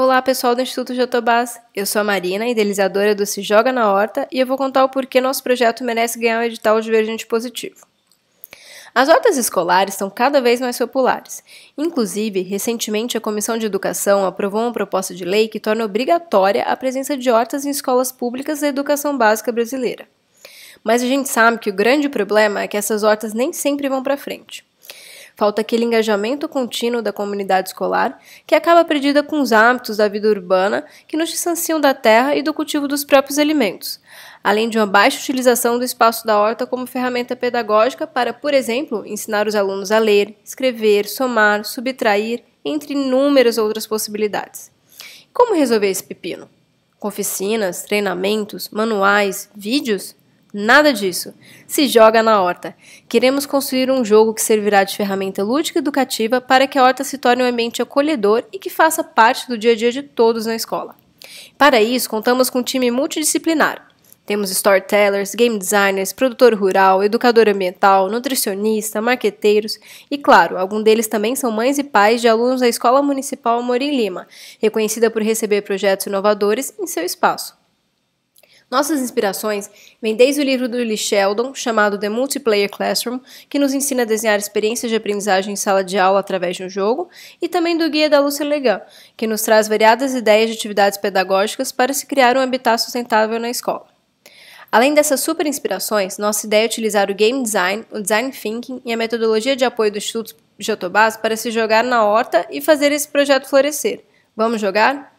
Olá, pessoal do Instituto Jotobás. Eu sou a Marina, idealizadora do Se Joga na Horta, e eu vou contar o porquê nosso projeto merece ganhar um edital divergente positivo. As hortas escolares estão cada vez mais populares. Inclusive, recentemente a Comissão de Educação aprovou uma proposta de lei que torna obrigatória a presença de hortas em escolas públicas da educação básica brasileira. Mas a gente sabe que o grande problema é que essas hortas nem sempre vão para frente. Falta aquele engajamento contínuo da comunidade escolar, que acaba perdida com os hábitos da vida urbana que nos distanciam da terra e do cultivo dos próprios alimentos, além de uma baixa utilização do espaço da horta como ferramenta pedagógica para, por exemplo, ensinar os alunos a ler, escrever, somar, subtrair, entre inúmeras outras possibilidades. Como resolver esse pepino? Com oficinas, treinamentos, manuais, vídeos? Nada disso. Se joga na horta. Queremos construir um jogo que servirá de ferramenta lúdica e educativa para que a horta se torne um ambiente acolhedor e que faça parte do dia a dia de todos na escola. Para isso, contamos com um time multidisciplinar. Temos storytellers, game designers, produtor rural, educador ambiental, nutricionista, marqueteiros e, claro, alguns deles também são mães e pais de alunos da Escola Municipal Amorim Lima, reconhecida por receber projetos inovadores em seu espaço. Nossas inspirações vêm desde o livro do Lee Sheldon, chamado The Multiplayer Classroom, que nos ensina a desenhar experiências de aprendizagem em sala de aula através de um jogo, e também do guia da Lúcia Legan, que nos traz variadas ideias de atividades pedagógicas para se criar um habitat sustentável na escola. Além dessas super inspirações, nossa ideia é utilizar o game design, o design thinking e a metodologia de apoio do Instituto Jotobás para se jogar na horta e fazer esse projeto florescer. Vamos jogar?